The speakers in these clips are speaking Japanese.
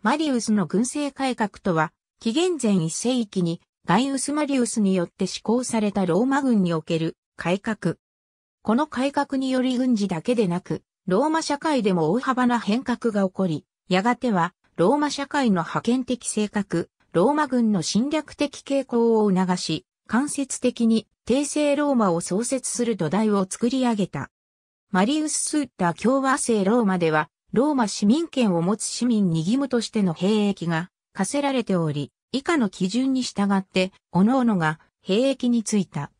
マリウスの軍政改革とは、紀元前一世紀にガイウス・マリウスによって施行されたローマ軍における改革。この改革により軍事だけでなく、ローマ社会でも大幅な変革が起こり、やがてはローマ社会の覇権的性格、ローマ軍の侵略的傾向を促し、間接的に帝政ローマを創設する土台を作り上げた。マリウス・スーッタ共和制ローマでは、ローマ市民権を持つ市民に義務としての兵役が課せられており、以下の基準に従って、各々が兵役に就いた。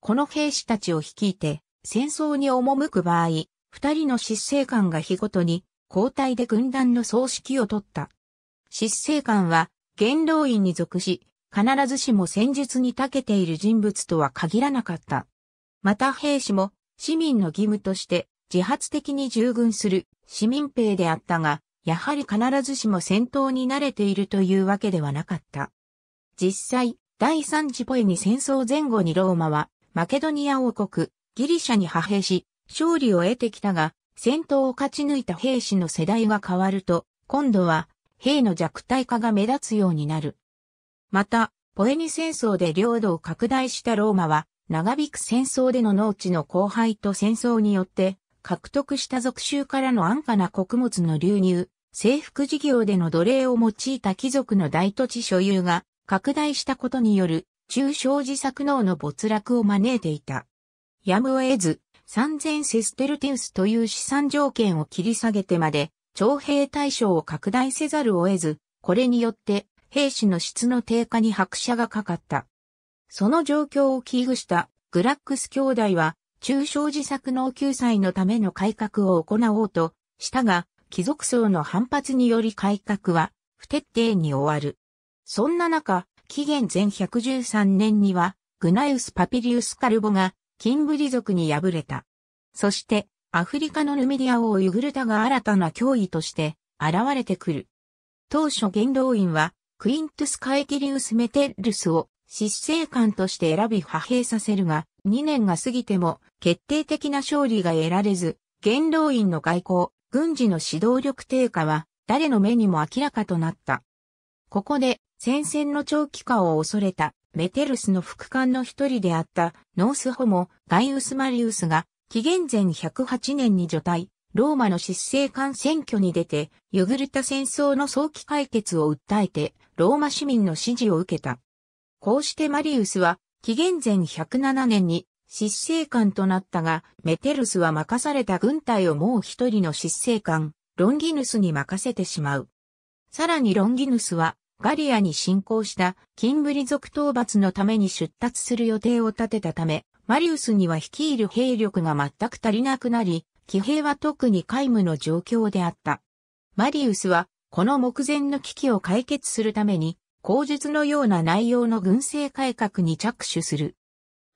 この兵士たちを率いて、戦争に赴く場合、二人の執政官が日ごとに、交代で軍団の葬式を取った。執政官は、元老院に属し、必ずしも戦術に長けている人物とは限らなかった。また兵士も、市民の義務として、自発的に従軍する市民兵であったが、やはり必ずしも戦闘に慣れているというわけではなかった。実際、第三次ポエニ戦争前後にローマは、マケドニア王国、ギリシャに派兵し、勝利を得てきたが、戦闘を勝ち抜いた兵士の世代が変わると、今度は、兵の弱体化が目立つようになる。また、ポエニ戦争で領土を拡大したローマは、長引く戦争での農地の荒廃と戦争によって、獲得した属州からの安価な穀物の流入、征服事業での奴隷を用いた貴族の大土地所有が拡大したことによる中小自作農の没落を招いていた。やむを得ず、3000セステルティウスという資産条件を切り下げてまで、徴兵対象を拡大せざるを得ず、これによって兵士の質の低下に拍車がかかった。その状況を危惧したグラックス兄弟は中小自作農救済のための改革を行おうとしたが、貴族層の反発により改革は不徹底に終わる。そんな中、紀元前113年には、グナウス・パピリウス・カルボが、キンブリ族に敗れた。そして、アフリカのヌミディア王ユグルタが新たな脅威として現れてくる。当初元老院はクイントゥス・カエキリウス・メテルスを執政官として選び派兵させるが、2年が過ぎても決定的な勝利が得られず、元老院の外交、軍事の指導力低下は、誰の目にも明らかとなった。ここで、戦線の長期化を恐れた、メテルスの副官の一人であった、ノースホモ、ガイウス・マリウスが、紀元前108年に除隊、ローマの執政官選挙に出て、ユグルタ戦争の早期解決を訴えて、ローマ市民の支持を受けた。こうしてマリウスは、紀元前107年に執政官となったが、メテルスは任された軍隊をもう一人の執政官、ロンギヌスに任せてしまう。さらにロンギヌスは、ガリアに侵攻したキンブリ族討伐のために出立する予定を立てたため、マリウスには率いる兵力が全く足りなくなり、騎兵は特に皆無の状況であった。マリウスは、この目前の危機を解決するために、口述のような内容の軍政改革に着手する。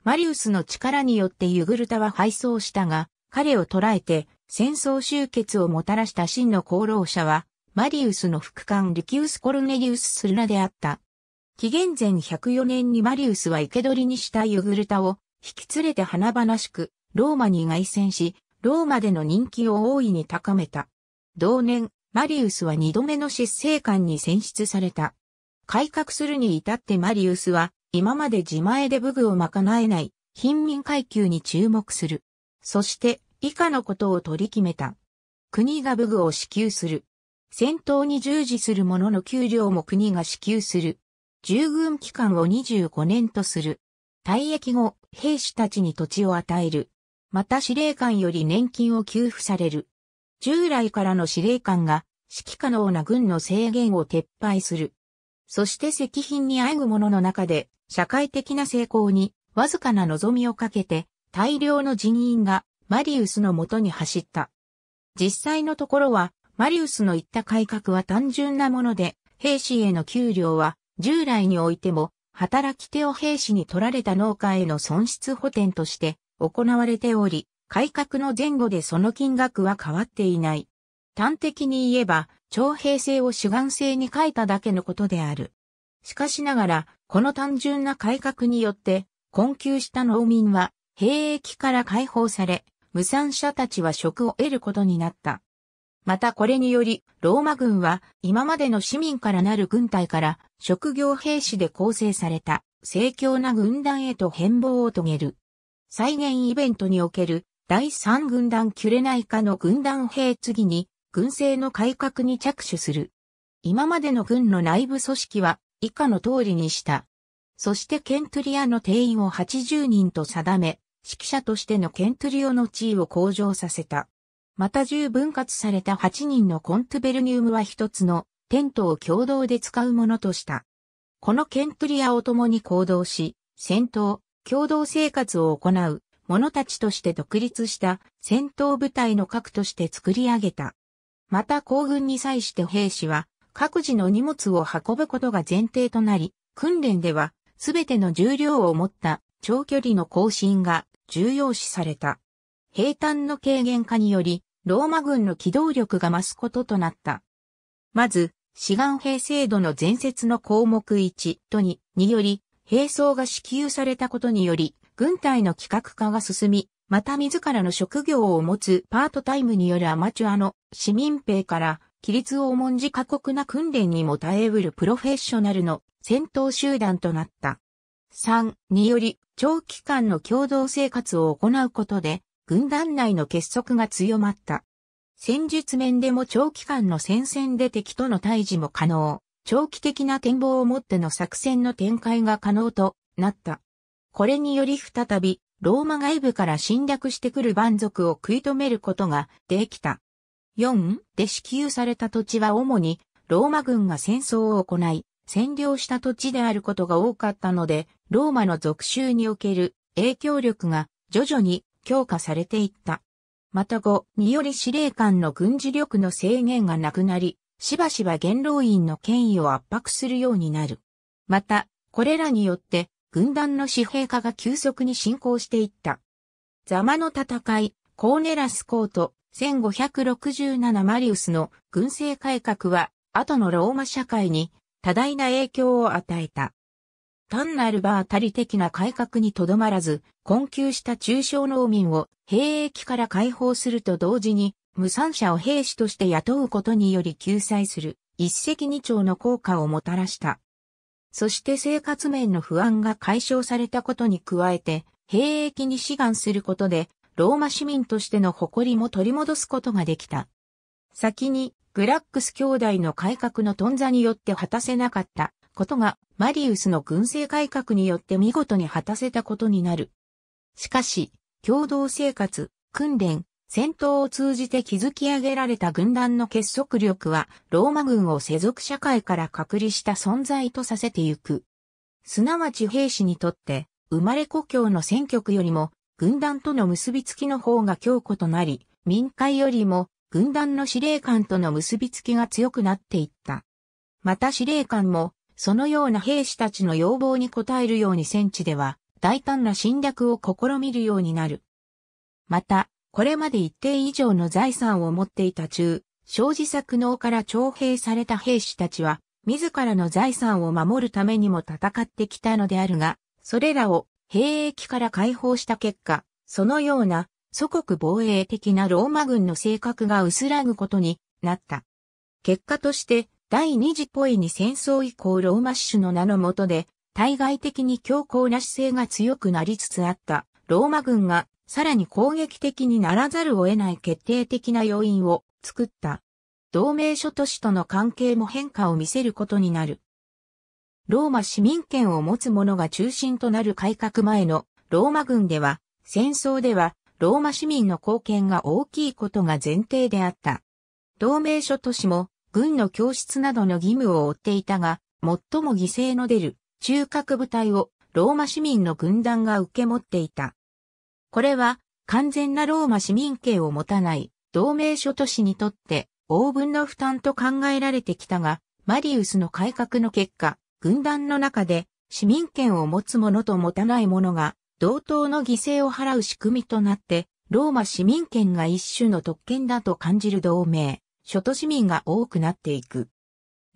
マリウスの力によってユグルタは敗走したが、彼を捕らえて戦争終結をもたらした真の功労者は、マリウスの副官リキウス・コルネリウス・スルナであった。紀元前104年にマリウスは生け捕りにしたユグルタを引き連れて華々しくローマに凱旋し、ローマでの人気を大いに高めた。同年、マリウスは二度目の執政官に選出された。改革するに至ってマリウスは今まで自前で武具を賄えない貧民階級に注目する。そして以下のことを取り決めた。国が武具を支給する。戦闘に従事する者の給料も国が支給する。従軍期間を25年とする。退役後、兵士たちに土地を与える。また司令官より年金を給付される。従来からの司令官が指揮可能な軍の制限を撤廃する。そして石品にあえぐものの中で社会的な成功にわずかな望みをかけて大量の人員がマリウスのもとに走った。実際のところはマリウスの言った改革は単純なもので兵士への給料は従来においても働き手を兵士に取られた農家への損失補填として行われており、改革の前後でその金額は変わっていない。端的に言えば、徴兵制を主眼制に変えただけのことである。しかしながら、この単純な改革によって、困窮した農民は、兵役から解放され、無産者たちは職を得ることになった。またこれにより、ローマ軍は今までの市民からなる軍隊から職業兵士で構成された盛況な軍団へと変貌を遂げる。再現イベントにおける第三軍団キュレナイカの軍団兵次に軍政の改革に着手する。今までの軍の内部組織は以下の通りにした。そしてケントリアの定員を80人と定め、指揮者としてのケントリオの地位を向上させた。また十分割された8人のコントベルニウムは一つのテントを共同で使うものとした。このケントリアを共に行動し、戦闘、共同生活を行う者たちとして独立した戦闘部隊の核として作り上げた。また行軍に際して兵士は各自の荷物を運ぶことが前提となり、訓練ではすべての重量を持った長距離の更新が重要視された。平坦の軽減化により、ローマ軍の機動力が増すこととなった。まず、志願兵制度の前説の項目1と2により、兵装が支給されたことにより、軍隊の規格化が進み、また自らの職業を持つパートタイムによるアマチュアの市民兵から規律を重んじ過酷な訓練にも耐えうるプロフェッショナルの戦闘集団となった。3により長期間の共同生活を行うことで軍団内の結束が強まった。戦術面でも長期間の戦線で敵との対峙も可能、長期的な展望をもっての作戦の展開が可能となった。これにより再びローマ外部から侵略してくる蛮族を食い止めることができた。4で支給された土地は主にローマ軍が戦争を行い、占領した土地であることが多かったので、ローマの属州における影響力が徐々に強化されていった。また5により司令官の軍事力の制限がなくなり、しばしば元老院の権威を圧迫するようになる。また、これらによって軍団の私兵化が急速に進行していった。ザマの戦い、コーネラスコート、1567マリウスの軍政改革は、後のローマ社会に多大な影響を与えた。単なる場当たり的な改革にとどまらず、困窮した中小農民を兵役から解放すると同時に、無産者を兵士として雇うことにより救済する、一石二鳥の効果をもたらした。そして生活面の不安が解消されたことに加えて、兵役に志願することで、ローマ市民としての誇りも取り戻すことができた。先に、グラックス兄弟の改革の頓挫によって果たせなかったことが、マリウスの軍政改革によって見事に果たせたことになる。しかし、共同生活、訓練、戦闘を通じて築き上げられた軍団の結束力は、ローマ軍を世俗社会から隔離した存在とさせてゆく。すなわち兵士にとって、生まれ故郷の戦局よりも、軍団との結びつきの方が強固となり、民会よりも軍団の司令官との結びつきが強くなっていった。また司令官も、そのような兵士たちの要望に応えるように戦地では、大胆な侵略を試みるようになる。また、これまで一定以上の財産を持っていた中、生じ作能から徴兵された兵士たちは、自らの財産を守るためにも戦ってきたのであるが、それらを兵役から解放した結果、そのような祖国防衛的なローマ軍の性格が薄らぐことになった。結果として、第二次ポエに戦争以降ローマ種の名のもとで、対外的に強硬な姿勢が強くなりつつあったローマ軍がさらに攻撃的にならざるを得ない決定的な要因を作った。同盟諸都市との関係も変化を見せることになる。ローマ市民権を持つ者が中心となる改革前のローマ軍では、戦争ではローマ市民の貢献が大きいことが前提であった。同盟諸都市も軍の教室などの義務を負っていたが、最も犠牲の出る中核部隊をローマ市民の軍団が受け持っていた。これは完全なローマ市民権を持たない同盟諸都市にとって応分の負担と考えられてきたが、マリウスの改革の結果、軍団の中で市民権を持つ者と持たない者が同等の犠牲を払う仕組みとなって、ローマ市民権が一種の特権だと感じる同盟、諸都市民が多くなっていく。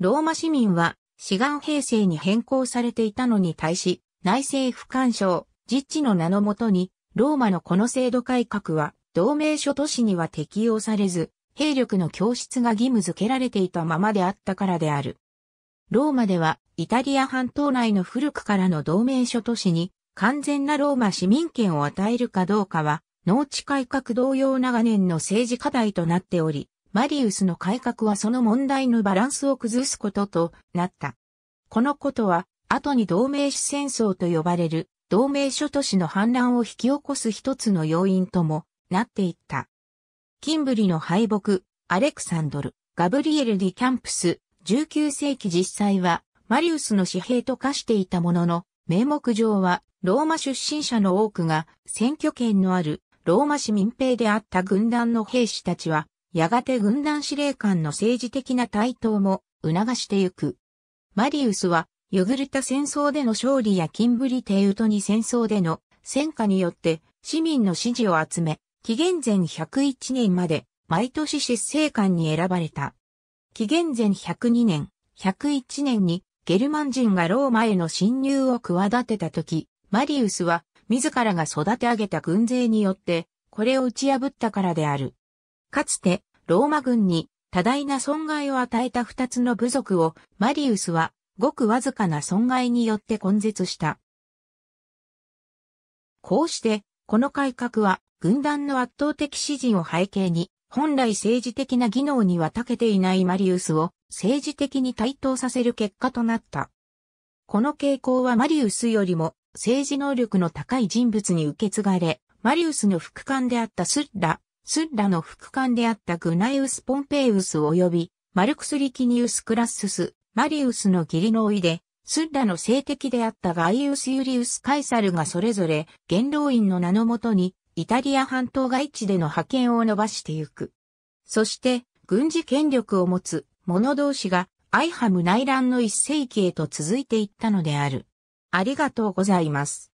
ローマ市民は、志願平成に変更されていたのに対し、内政不干渉、実地の名のもとに、ローマのこの制度改革は、同盟諸都市には適用されず、兵力の供出が義務付けられていたままであったからである。ローマではイタリア半島内の古くからの同盟諸都市に完全なローマ市民権を与えるかどうかは農地改革同様長年の政治課題となっており、マリウスの改革はその問題のバランスを崩すこととなった。このことは、後に同盟主戦争と呼ばれる同盟諸都市の反乱を引き起こす一つの要因ともなっていった。キンブリの敗北、アレクサンドル、ガブリエル・ディ・キャンプス、19世紀実際はマリウスの紙幣と化していたものの、名目上はローマ出身者の多くが選挙権のあるローマ市民兵であった軍団の兵士たちは、やがて軍団司令官の政治的な台頭も促してゆく。マリウスは、ヨグルタ戦争での勝利やキンブリテウトニ戦争での戦果によって市民の支持を集め、紀元前101年まで毎年出生官に選ばれた。紀元前102年、101年にゲルマン人がローマへの侵入を企てた時、マリウスは自らが育て上げた軍勢によってこれを打ち破ったからである。かつてローマ軍に多大な損害を与えた二つの部族をマリウスはごくわずかな損害によって根絶した。こうして、この改革は軍団の圧倒的支持を背景に本来政治的な技能には長けていないマリウスを政治的に台頭させる結果となった。この傾向はマリウスよりも政治能力の高い人物に受け継がれ、マリウスの副官であったスッラ、スッラの副官であったグナイウス・ポンペイウス及び、マルクス・リキニウス・クラッスス、マリウスの義理の甥で、スッラの性敵であったガイウス・ユリウス・カイサルがそれぞれ元老院の名のもとにイタリア半島外地での覇権を伸ばしてゆく。そして、軍事権力を持つ者同士がアイハム内乱の一世紀へと続いていったのである。ありがとうございます。